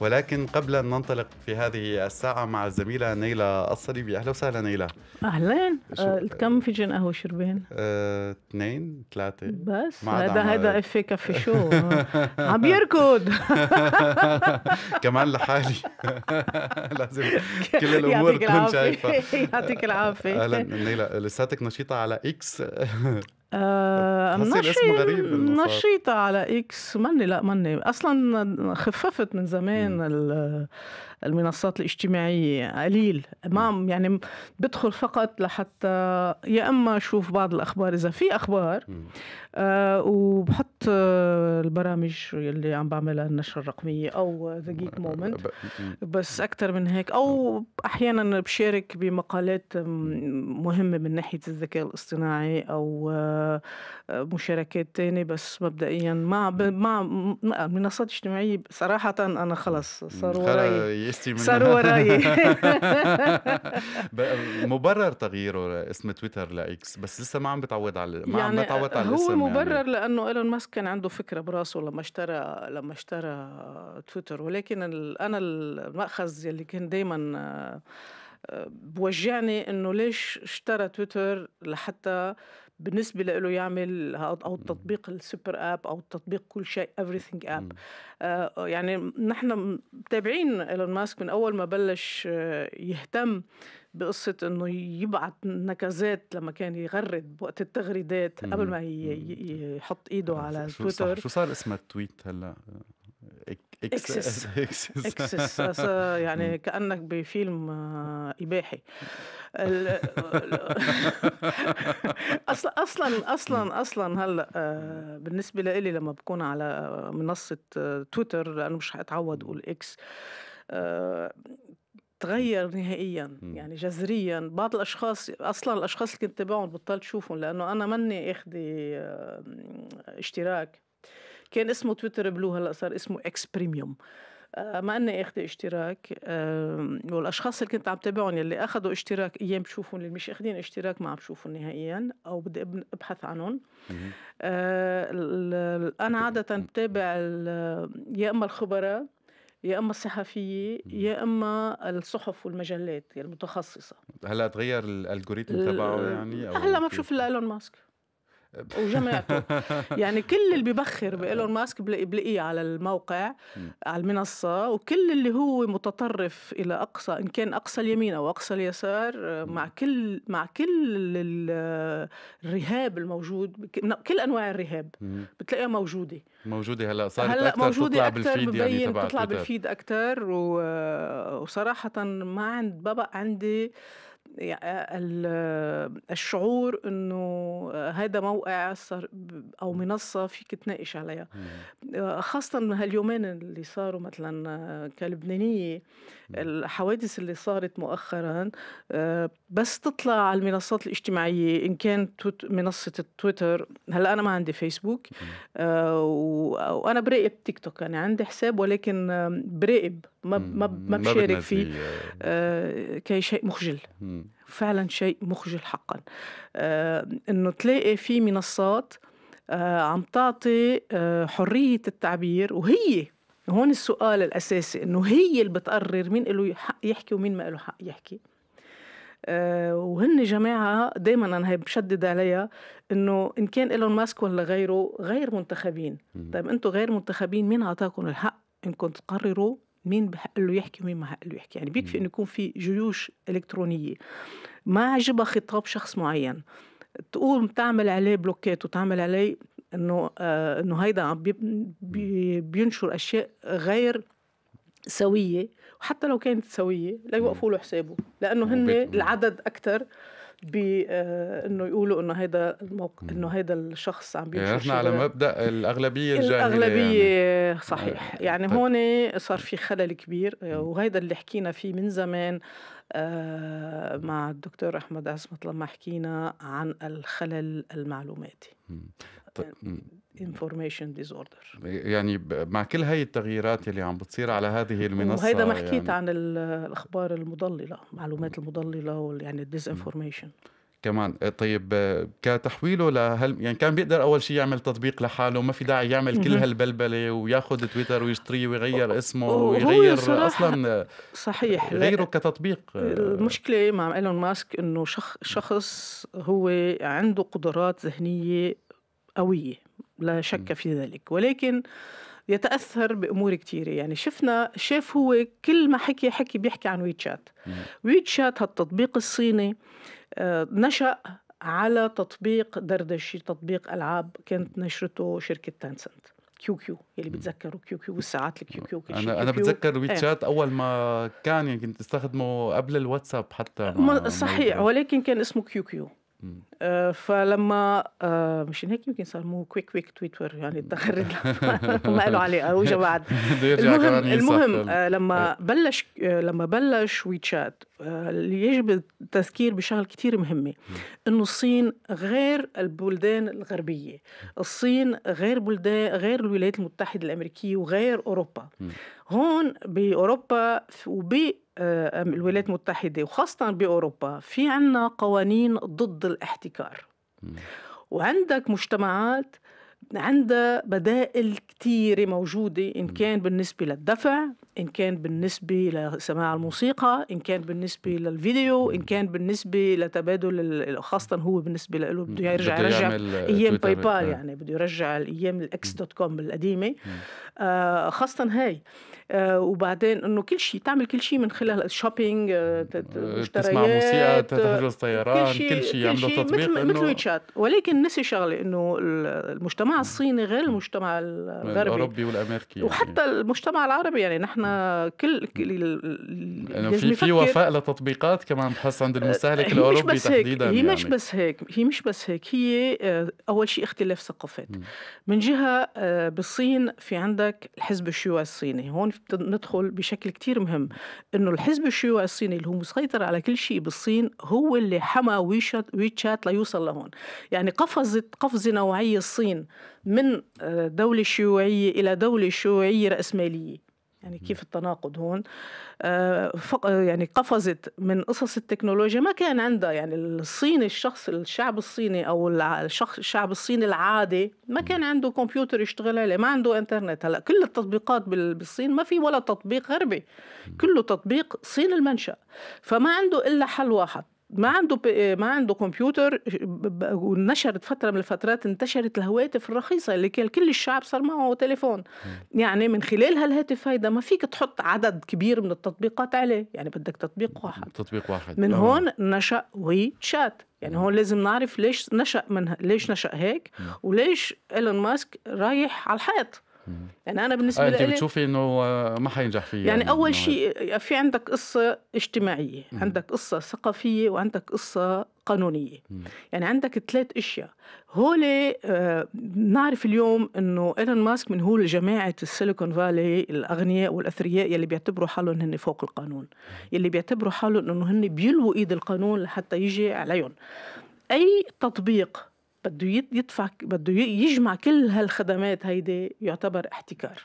ولكن قبل أن ننطلق في هذه الساعة مع الزميلة نيلة الصليبي أهلا وسهلا نيلة أهلا آه كم فنجان قهوة شربين؟ آه، اثنين ثلاثة بس هذا هذا إفي كفي شو عم يركض كمان لحالي لازم كل الأمور تكون شايفة يعطيك العافية أهلا نيلة لساتك نشيطة على إكس آه نشيطة على إكس ماني لا ماني أصلا خففت من زمان المنصات الاجتماعية قليل ما يعني بدخل فقط لحتى يا إما أشوف بعض الأخبار إذا في أخبار آه وبحط آه، البرامج اللي عم بعملها النشرة الرقمية أو ذا جيك مومنت بس أكثر من هيك أو أحيانا بشارك بمقالات مهمة من ناحية الذكاء الاصطناعي أو آه، مشاركات تانية بس مبدئيا مع مع منصات اجتماعية صراحة أنا خلص صار وراي صار وراي مبرر تغييره اسم تويتر لإكس بس لسه ما عم بتعود على ما يعني عم بتعود على الاسم هو يعني. مبرر يعني. لأنه إيلون ماسك كان عنده فكرة براسه لما اشترى لما اشترى تويتر ولكن أنا المأخذ اللي كان دايما آه، بوجعني انه ليش اشترى تويتر لحتى بالنسبه له يعمل او التطبيق السوبر اب او التطبيق كل شيء everything اب آه، يعني نحن متابعين ايلون ماسك من اول ما بلش آه، يهتم بقصة انه يبعت نكزات لما كان يغرد بوقت التغريدات قبل ما يحط ايده آه، على تويتر شو صار اسم التويت هلا اكسس اكسس اكسس يعني كانك بفيلم آه، اباحي اصلا اصلا اصلا اصلا هلا آه، بالنسبه لي لما بكون على منصه آه، تويتر لانه مش حاتعود اقول اكس تغير نهائيا يعني جذريا بعض الاشخاص اصلا الاشخاص اللي كنت تابعهم بطلت شوفهم لانه انا ماني اخذي اشتراك كان اسمه تويتر بلو هلا صار اسمه اكس بريميوم ما اني اخذ اشتراك والاشخاص اللي كنت عم تابعهم يلي اخذوا اشتراك ايام بشوفهم اللي مش اخذين اشتراك ما عم بشوفهم نهائيا او بدي ابحث عنهم آه، انا عاده بتابع يا اما الخبراء يا اما الصحفيه يا اما الصحف والمجلات المتخصصه هلا تغير الالغوريتم تبعه يعني هلا ما بشوف الا ايلون ماسك وجماعته يعني كل اللي ببخر بإيلون ماسك بلاقيه على الموقع على المنصة وكل اللي هو متطرف إلى أقصى إن كان أقصى اليمين أو أقصى اليسار مع كل مع كل الرهاب الموجود كل أنواع الرهاب بتلاقيها موجودة موجودة هلا صارت هلا أكثر موجودة تطلع أكثر بالفيد يعني تبع تطلع بالفيد أكثر وصراحة ما عند بابا عندي الشعور انه هذا موقع او منصه فيك تناقش عليها آه، خاصه هاليومين اللي صاروا مثلا آه، كلبنانيه الحوادث اللي صارت مؤخرا آه، بس تطلع على المنصات الاجتماعيه ان كان منصه التويتر هلا انا ما عندي فيسبوك وانا براقب تيك توك يعني عندي حساب ولكن براقب ما ما ما بشارك فيه كشيء مخجل مم. فعلا شيء مخجل حقا آه، انه تلاقي في منصات آه، عم تعطي آه، حريه التعبير وهي هون السؤال الاساسي انه هي اللي بتقرر مين له حق يحكي ومين ما له حق يحكي وهن جماعة دائما أنا هي بشدد عليها إنه إن كان إيلون ماسك ولا غيره غير منتخبين طيب أنتم غير منتخبين مين أعطاكم الحق إنكم تقرروا مين بحق له يحكي ومين ما حق له يحكي يعني بيكفي انه يكون في جيوش الكترونيه ما عجبها خطاب شخص معين تقوم تعمل عليه بلوكات وتعمل عليه انه آه انه هيدا عم بي بي بينشر اشياء غير سويه وحتى لو كانت سويه لا يوقفوا له حسابه لانه هن العدد اكثر بانه آه، يقولوا انه هذا الموقع انه هذا الشخص عم يعني بيمشي يعني احنا على مبدا الاغلبيه الجاهليه يعني. الاغلبيه آه، طيب. يعني. صحيح يعني طيب. هون صار في خلل كبير آه، وهذا اللي حكينا فيه من زمان مع الدكتور احمد عصمت لما حكينا عن الخلل المعلوماتي طيب. انفورميشن ديزوردر يعني مع كل هاي التغييرات اللي عم بتصير على هذه المنصه وهيدا ما حكيت يعني... عن الاخبار المضلله المعلومات المضلله يعني يعني انفورميشن كمان آه، طيب آه، كتحويله لهل يعني كان بيقدر اول شيء يعمل تطبيق لحاله ما في داعي يعمل كل هالبلبله وياخذ تويتر ويشتريه ويغير اسمه ويغير اصلا آه، صحيح غيره كتطبيق المشكله مع ايلون ماسك انه شخص هو عنده قدرات ذهنيه قويه لا شك في ذلك ولكن يتاثر بامور كثيره يعني شفنا شاف هو كل ما حكي حكي بيحكي عن ويتشات ويتشات هالتطبيق الصيني آه، نشا على تطبيق دردشي تطبيق العاب كانت نشرته شركه تانسنت كيو كيو يلي بتذكروا كيو كيو والساعات الكيو كيو انا انا بتذكر إيه. ويتشات شات اول ما كان يعني كنت تستخدمه قبل الواتساب حتى صحيح ولكن كان اسمه كيو كيو آه، فلما آه، مشان هيك يمكن صار مو كويك كويك تويتر يعني تخرج ما له علاقه وجا بعد المهم المهم آه، لما بلش لما بلش ويتشات اللي يجب التذكير بشغل كتير مهمة انه الصين غير البلدان الغربية الصين غير بلدان غير الولايات المتحدة الأمريكية وغير أوروبا هون بأوروبا وبالولايات آه، المتحدة وخاصة بأوروبا في عنا قوانين ضد الاحتكار وعندك مجتمعات عندها بدائل كثيرة موجودة إن كان بالنسبة للدفع إن كان بالنسبة لسماع الموسيقى إن كان بالنسبة للفيديو إن كان بالنسبة لتبادل خاصة هو بالنسبة له بده يرجع يرجع أيام باي بال آه. يعني بده يرجع الأيام الإكس دوت كوم القديمة آه، خاصة هاي آه، وبعدين انه كل شيء تعمل كل شيء من خلال الشوبينج تسمع موسيقى تحجز طيران كل شيء كل شيء, مثل مثل ويتشات ولكن نسي شغله انه المجتمع المجتمع الصيني غير المجتمع الغربي الاوروبي والامريكي يعني. وحتى المجتمع العربي يعني نحن كل, كل يعني في في وفاء لتطبيقات كمان بحس عند آه، المستهلك الاوروبي مش بس تحديدا هيك. هي يعني. مش بس هيك هي مش بس هيك هي آه، اول شيء اختلاف ثقافات من جهه آه، بالصين في عندك الحزب الشيوعي الصيني هون ندخل بشكل كتير مهم انه الحزب الشيوعي الصيني اللي هو مسيطر على كل شيء بالصين هو اللي حمى ويشات ويتشات ليوصل لهون يعني قفزت قفزه نوعيه الصين من آه، دولة شيوعية إلى دولة شيوعية رأسمالية يعني كيف التناقض هون آه، آه، يعني قفزت من قصص التكنولوجيا ما كان عندها يعني الصيني الشخص الشعب الصيني او الشخص الشعب الصيني العادي ما كان عنده كمبيوتر يشتغل عليه ما عنده انترنت هلا كل التطبيقات بالصين ما في ولا تطبيق غربي كله تطبيق صين المنشا فما عنده الا حل واحد ما عنده ما عنده كمبيوتر ونشرت فتره من الفترات انتشرت الهواتف الرخيصه اللي كان كل الشعب صار معه تليفون يعني من خلال هالهاتف هيدا ما فيك تحط عدد كبير من التطبيقات عليه يعني بدك تطبيق واحد تطبيق واحد من آه. هون نشا وي شات يعني هون لازم نعرف ليش نشا من ليش نشا هيك وليش ايلون ماسك رايح على الحيط يعني انا بالنسبه آه، انت بتشوفي انه آه، ما حينجح فيه يعني, يعني اول شيء في عندك قصه اجتماعيه مم. عندك قصه ثقافيه وعندك قصه قانونيه مم. يعني عندك ثلاث اشياء هول آه نعرف اليوم انه ايلون ماسك من هو جماعه السيليكون فالي الاغنياء والاثرياء يلي بيعتبروا حالهم هن فوق القانون يلي بيعتبروا حالهم انه هن بيلووا ايد القانون لحتى يجي عليهم اي تطبيق بده يدفع بده يجمع كل هالخدمات هيدي يعتبر احتكار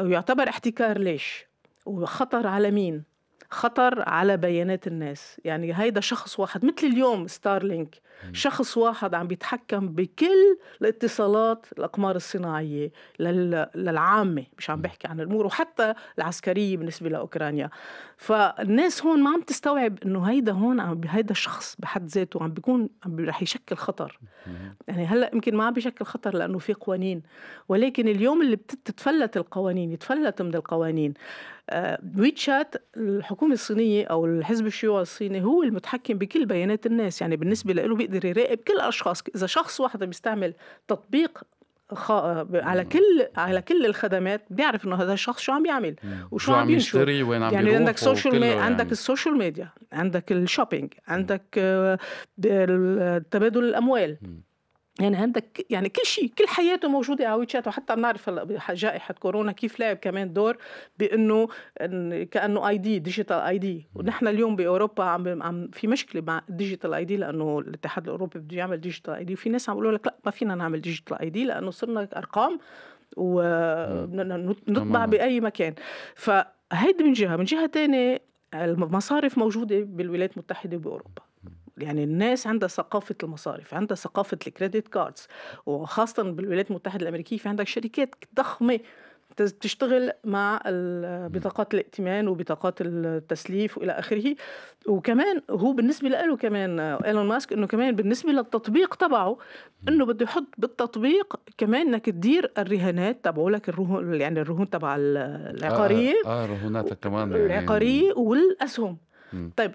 ويعتبر احتكار ليش وخطر على مين خطر على بيانات الناس يعني هيدا شخص واحد مثل اليوم ستارلينك شخص واحد عم بيتحكم بكل الاتصالات الاقمار الصناعيه للعامه مش عم بحكي عن الامور وحتى العسكريه بالنسبه لاوكرانيا فالناس هون ما عم تستوعب انه هيدا هون عم هيدا الشخص بحد ذاته عم بيكون عم رح يشكل خطر يعني هلا يمكن ما عم بيشكل خطر لانه في قوانين ولكن اليوم اللي بتتفلت القوانين يتفلت من القوانين آه، ويتشات الحكومه الصينيه او الحزب الشيوعي الصيني هو المتحكم بكل بيانات الناس يعني بالنسبه له يقدر يراقب كل الاشخاص اذا شخص واحد بيستعمل تطبيق خ... على كل على كل الخدمات بيعرف انه هذا الشخص شو عم بيعمل وشو عم يشتري وين عم يعني عندك سوشيال مي... عندك السوشيال يعني. ميديا عندك الشوبينج عندك آه، تبادل الاموال م. يعني عندك يعني كل شيء كل حياته موجوده على ويتشات وحتى بنعرف هلا جائحه كورونا كيف لعب كمان دور بانه كانه اي دي ديجيتال اي دي ونحن اليوم باوروبا عم عم في مشكله مع ديجيتال اي دي لانه الاتحاد الاوروبي بده يعمل ديجيتال اي دي وفي ناس عم يقولوا لك لا ما فينا نعمل ديجيتال اي دي لانه صرنا ارقام ونطبع باي مكان فهيدي من جهه من جهه ثانيه المصارف موجوده بالولايات المتحده وباوروبا يعني الناس عندها ثقافه المصارف عندها ثقافه الكريدت كاردز وخاصه بالولايات المتحده الامريكيه في عندك شركات ضخمه بتشتغل مع بطاقات الائتمان وبطاقات التسليف والى اخره وكمان هو بالنسبه له كمان ايلون ماسك انه كمان بالنسبه للتطبيق تبعه انه بده يحط بالتطبيق كمان انك تدير الرهانات تبعه لك الرهون يعني الرهون تبع آه، العقاريه اه, آه رهوناتك كمان يعني العقاريه والاسهم طيب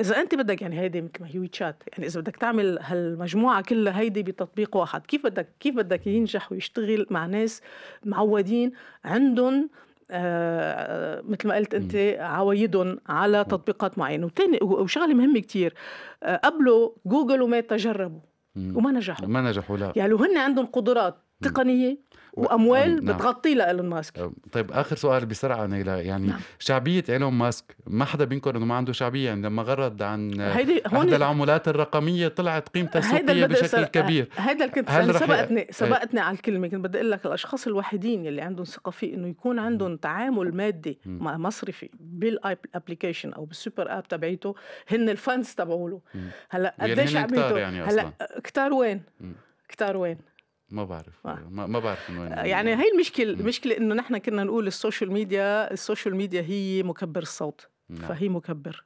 اذا انت بدك يعني هيدي مثل ما هي ويتشات يعني اذا بدك تعمل هالمجموعه كلها هيدي بتطبيق واحد كيف بدك كيف بدك ينجح ويشتغل مع ناس معودين عندهم آه, آه، مثل ما قلت انت عوايدهم على تطبيقات معينه وثاني وشغله مهمه كتير آه قبلوا جوجل وما تجربوا وما نجحوا ما نجحوا لا يعني لو هن عندهم قدرات تقنيه واموال نعم. نعم. بتغطي لايلون ماسك طيب اخر سؤال بسرعه نيلا يعني نعم. شعبيه ايلون ماسك ما حدا بينكر انه ما عنده شعبيه يعني لما غرد عن هون العملات الرقميه طلعت قيمتها السوقيه بشكل سر... كبير آه، هيدا اللي كنت هل يعني سبقتني إيه. سبقتني على الكلمه كنت بدي اقول لك الاشخاص الوحيدين اللي عندهم ثقه فيه انه يكون عندهم تعامل مادي مع مصرفي بالابلكيشن او بالسوبر اب تبعيته هن الفانز تبعوله هلا قديش شعبيته يعني هلا كتار وين كتار وين ما بعرف آه. ما, ما بعرف من وين آه، يعني هي المشكله المشكله انه نحن كنا نقول السوشيال ميديا السوشيال ميديا هي مكبر الصوت نعم. فهي مكبر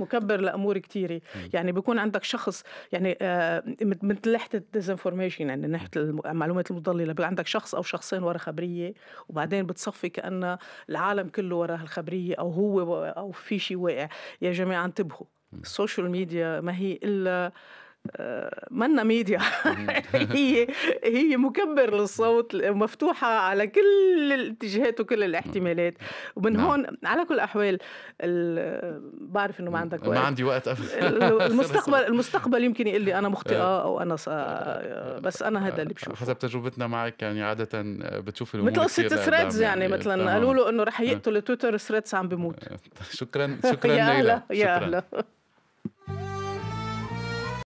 مكبر لامور كثيره يعني بيكون عندك شخص يعني آه مثل لحته الديزانفورميشن يعني نحت المعلومات المضلله بيكون عندك شخص او شخصين ورا خبريه وبعدين بتصفي كان العالم كله ورا هالخبريه او هو او في شيء واقع يا جماعه انتبهوا السوشيال ميديا ما هي الا آه، منا ميديا هي هي مكبر للصوت مفتوحة على كل الاتجاهات وكل الاحتمالات ومن نعم. هون على كل الأحوال بعرف إنه ما عندك وقت ما عندي وقت المستقبل المستقبل يمكن يقول لي أنا مخطئة آه. أو أنا آه، بس أنا هذا اللي بشوفه حسب تجربتنا معك يعني عادة بتشوف الأمور مثل قصة ثريدز يعني مثلا قالوا له إنه رح يقتل تويتر ثريدز عم بموت شكرا شكرا يا اهلا يا اهلا